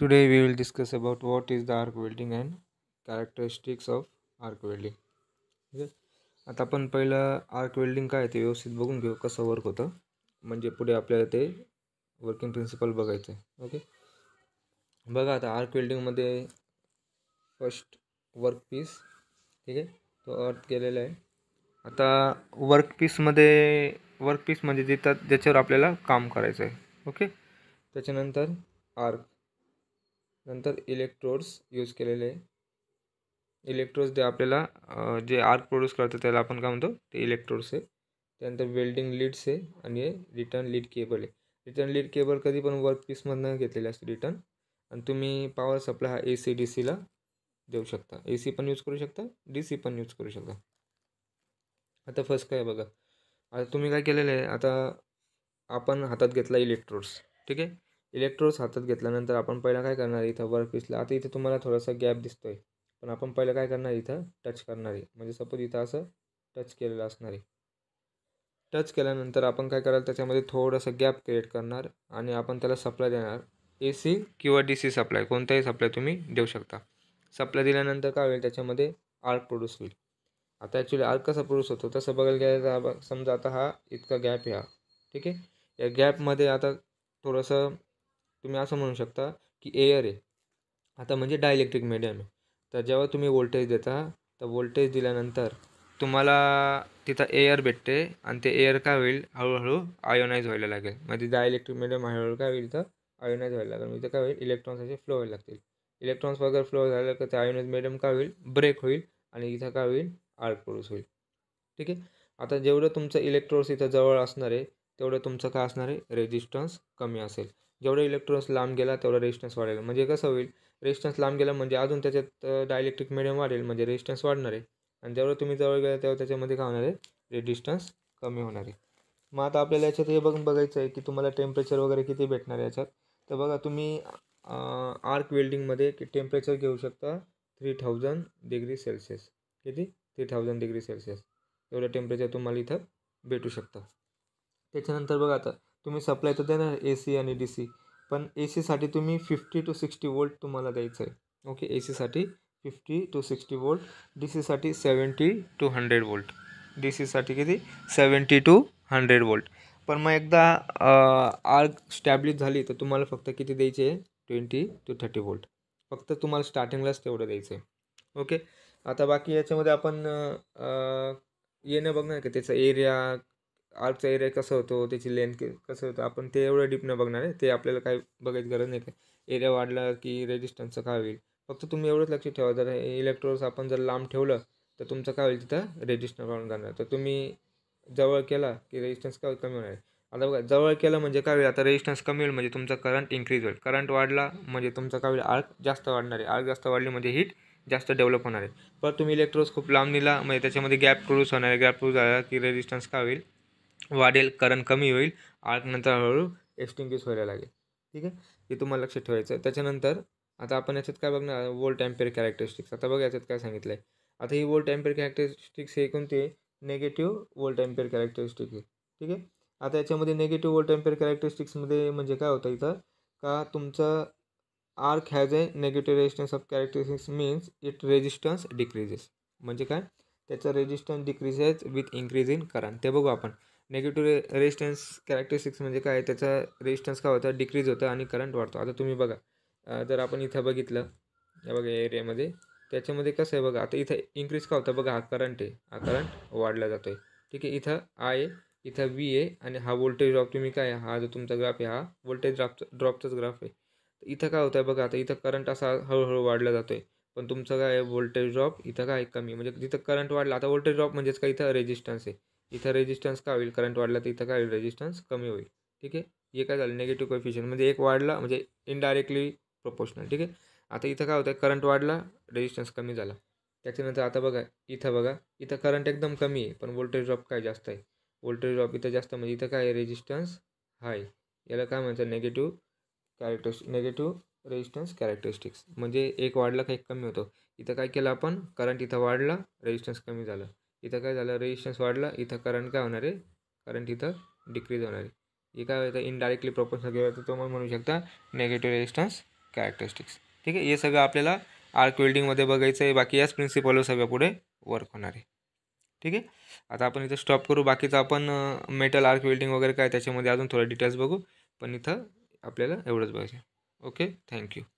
Today we will discuss about what is the arc welding and characteristics of arc welding. आहे आता आपण पहिलं arc welding काय ते व्यवस्थित बघून घेऊ कसं वर्क होतं म्हणजे पुढे आपल्याला ते वर्किंग प्रिन्सिपल बघायचं आहे ओके बघा आता आर्क वेल्डिंगमध्ये फर्स्ट वर्क पीस ठीक आहे तो अर्थ केलेला आहे आता वर्क पीसमध्ये वर्क पीस म्हणजे जिथं ज्याच्यावर आपल्याला काम करायचं आहे ओके त्याच्यानंतर आर्क नंतर इलेक्ट्रोड्स यूज केलेले इलेक्ट्रोड्स जे आपल्याला जे आर्क प्रोड्यूस करतात त्याला आपण काय म्हणतो ते इलेक्ट्रोड्स आहे त्यानंतर वेल्डिंग लीड्स आहे आणि हे रिटर्न लीड केबल आहे रिटर्न लीड केबल कधी पण वर्क पीसमधनं घेतलेले असते रिटर्न आणि तुम्ही पॉवर सप्लाय हा ए सी डी सीला देऊ शकता ए सी पण यूज करू शकता डी सी पण यूज करू शकता आता फर्स्ट काय बघा आता तुम्ही काय केलेलं आहे आता आपण हातात घेतला इलेक्ट्रोड्स ठीक आहे इलेक्ट्रोड्स हातात घेतल्यानंतर आपण पहिला काय करणार इथं वर्कपीसला आता इथं तुम्हाला थोडासा गॅप दिसतो आहे पण आपण पहिलं काय करणार इथं टच करणार आहे म्हणजे सपोज इथं असं टच केलेलं असणार आहे टच केल्यानंतर आपण काय कराल त्याच्यामध्ये थोडंसं गॅप क्रिएट करणार आणि आपण त्याला सप्लाय देणार ए सी किंवा डी सी सप्लाय कोणताही सप्लाय तुम्ही देऊ शकता सप्लाय दिल्यानंतर काय होईल त्याच्यामध्ये आर्क प्रोड्यूस होईल आता ॲक्च्युली आर्क कसा प्रोड्यूस होतो तसं बघायला गेलं तर समजा आता हा इतका गॅप या ठीक आहे या गॅपमध्ये आता थोडंसं तुम्ही असं म्हणू शकता की एअर आहे आता म्हणजे डायलेक्ट्रिक मीडियम आहे तर जेव्हा तुम्ही वोल्टेज देता तर वोल्टेज दिल्यानंतर तुम्हाला तिथं एअर भेटते आणि ते एअर काय होईल हळूहळू आयोनाईज व्हायला लागेल म्हणजे डायलेक्ट्रिक मीडियम हळूहळू काय होईल तर आयोनाईज व्हायला लागेल म्हणजे काय होईल इलेक्ट्रॉन्स असे फ्लो व्हायला लागतील इलेक्ट्रॉन्स वगैरे फ्लो झालं तर ते आयोनाईज मिडियम काय होईल ब्रेक होईल आणि इथं काय होईल आर्क प्रोड्यूस होईल ठीक आहे आता जेवढं तुमचं इलेक्ट्रॉन्स इथं जवळ असणार आहे तेवढं तुमचं काय असणार आहे रेजिस्टन्स कमी असेल जेवढे इलेक्ट्रॉन्स लांब गेला तेवढा रेजिस्टन्स वाढेल म्हणजे कसं होईल रेजिस्टन्स लांब गेला म्हणजे अजून त्याच्यात डायलेक्ट्रिक मिडियम वाढेल म्हणजे रेजिस्टन्स वाढणार आहे आणि जेवढं तुम्ही जवळ गेला तेव्हा त्याच्यामध्ये काय होणार आहे रेजिस्टन्स कमी होणार आहे मग आता आपल्याला याच्यात हे बघून बघायचं आहे की तुम्हाला टेम्परेचर वगैरे किती भेटणार आहे याच्यात तर बघा तुम्ही आर्क वेल्डिंगमध्ये टेम्परेचर घेऊ शकता थ्री थाउजंड डिग्री सेल्सिअस किती थ्री थाउजंड डिग्री सेल्सिअस एवढं टेम्परेचर तुम्हाला इथं भेटू शकतं त्याच्यानंतर बघा आता तुम्ही सप्लाय तर देणार ए सी आणि डी सी पण ए सीसाठी तुम्ही फिफ्टी टू सिक्स्टी वोल्ट तुम्हाला द्यायचं आहे ओके ए सीसाठी fifty two sixty volt D सीसाठी seventy two hundred volt D सीसाठी किती सेवन्टी टू हंड्रेड वोल्ट पण मग एकदा आर्ग स्टॅब्लिश झाली तर तुम्हाला फक्त किती द्यायची आहे ट्वेंटी टू थर्टी वोल्ट फक्त तुम्हाला स्टार्टिंगलाच तेवढं द्यायचं आहे ओके आता बाकी याच्यामध्ये आपण येणं बघणार की त्याचा एरिया आर्टचा एरिया कसा होतो त्याची लेंथ कसं होतं आपण ते एवढं डीप न बघणार आहे ते आपल्याला काय बघायची गरज नाही काय एरिया वाढला की रेजिस्टन्सचं काय होईल फक्त तुम्ही एवढंच लक्ष ठेवा जर इलेक्ट्रोल्स आपण जर लांब ठेवलं तर तुमचं काय होईल तिथं रेजिस्टन्स वाढून जाणार तर तुम्ही जवळ केला की रेजिस्टन्स काय कमी होणार आता बघा जवळ केलं म्हणजे काय होईल आता रेजिस्टन्स कमी होईल म्हणजे तुमचा करंट इन्क्रीज होईल करंट वाढला म्हणजे तुमचा काय होईल आर्क जास्त वाढणार आहे आर्क जास्त वाढली म्हणजे हीट जास्त डेव्हलप होणार आहे पण तुम्ही इलेक्ट्रोस खूप लांब नेला म्हणजे त्याच्यामध्ये गॅप क्रूज होणार आहे गॅप क्रूज झाला की रेजिस्टन्स काय होईल वाढेल करण कमी होईल आर्क नंतर हळूहळू केस व्हायला लागेल ठीक आहे हे तुम्हाला लक्षात ठेवायचं आहे त्याच्यानंतर आता आपण याच्यात काय बघणार वोल्ट ॲम्पेअर कॅरेक्टरिस्टिक्स आता बघा याच्यात काय सांगितलं आहे आता ही वोल्ट टॅम्पेअर कॅरेक्टरिस्टिक्स हे कोणते नेगेटिव्ह वोल्ट ॲम्पेअर कॅरेक्टरिस्टिक आहे ठीक आहे आता याच्यामध्ये नेगेटिव्ह वोल्ट ॲम्पेअर कॅरेक्टरिस्टिक्समध्ये म्हणजे काय होतं इथं का तुमचं arc has a negative resistance of characteristics means it resistance decreases म्हणजे काय त्याचा resistance decreases with increase in current ते बघू आपण नेगेटिव रे रेजिस्टन्स कॅरेक्टरिस्टिक्स म्हणजे काय त्याचा रेजिस्टन्स काय होता डिक्रीज होता आणि करंट वाढतो आता तुम्ही बघा जर आपण इथं बघितलं या बघा एरियामध्ये त्याच्यामध्ये कसं आहे बघा आता इथं इन्क्रीज का होता बघा हा करंट आहे हा करंट वाढला जातो आहे ठीक आहे इथं आय इथं वी आहे आणि हा वोल्टेज ड्रॉप तुम्ही काय हा जो तुमचा ग्राफ आहे हा वोल्टेज ड्रॉपचा ड्रॉपचाच ग्राफ आहे इथं काय होतं आहे बघा आता इथं करंट असा हळूहळू वाढला जातो आहे पण तुमचं काय आहे वोल्टेज ड्रॉप इथं काय कमी म्हणजे तिथं करंट वाढला आता वोल्टेज ड्रॉप म्हणजेच काय इथं रेजिस्टन्स आहे इथं रेजिस्टन्स काय होईल करंट वाढला तर इथं काय होईल रेजिस्टन्स कमी होईल ठीक आहे हे काय झालं निगेटिव्ह कोफिशियन म्हणजे एक वाढला म्हणजे इनडायरेक्टली प्रोपोर्शनल ठीक आहे आता इथं काय होतं करंट वाढला रेजिस्टन्स कमी झाला त्याच्यानंतर आता बघा इथं बघा इथं करंट एकदम कमी आहे पण वोल्टेज ड्रॉप काय जास्त आहे वोल्टेज ड्रॉप इथं जास्त म्हणजे इथं काय आहे रेजिस्टन्स हाय याला काय म्हणतात negative characteristic negative resistance characteristics म्हणजे एक वाढला का एक कमी होतो इथं काय केलं आपण करंट इथं वाढला रेजिस्टन्स कमी झालं इथं काय झालं रेजिस्टन्स वाढला इथं करंट काय होणार आहे करंट इथं डिक्रीज होणार आहे हे काय होतं इनडायरेक्टली प्रोपोर्शनल घेऊ तो मग म्हणू शकता नेगेटिव्ह रेजिस्टन्स कॅरेक्टरिस्टिक्स ठीक आहे हे सगळं आपल्याला आर्क वेल्डिंगमध्ये बघायचं आहे बाकी याच प्रिन्सिपलवर सगळ्या पुढे वर्क होणार आहे ठीक आहे आता आपण इथं स्टॉप करू बाकीचं आपण मेटल आर्क वेल्डिंग वगैरे काय त्याच्यामध्ये अजून थोडं डिटेल्स बघू पण इथं आपल्याला एवढंच बघायचं ओके थँक्यू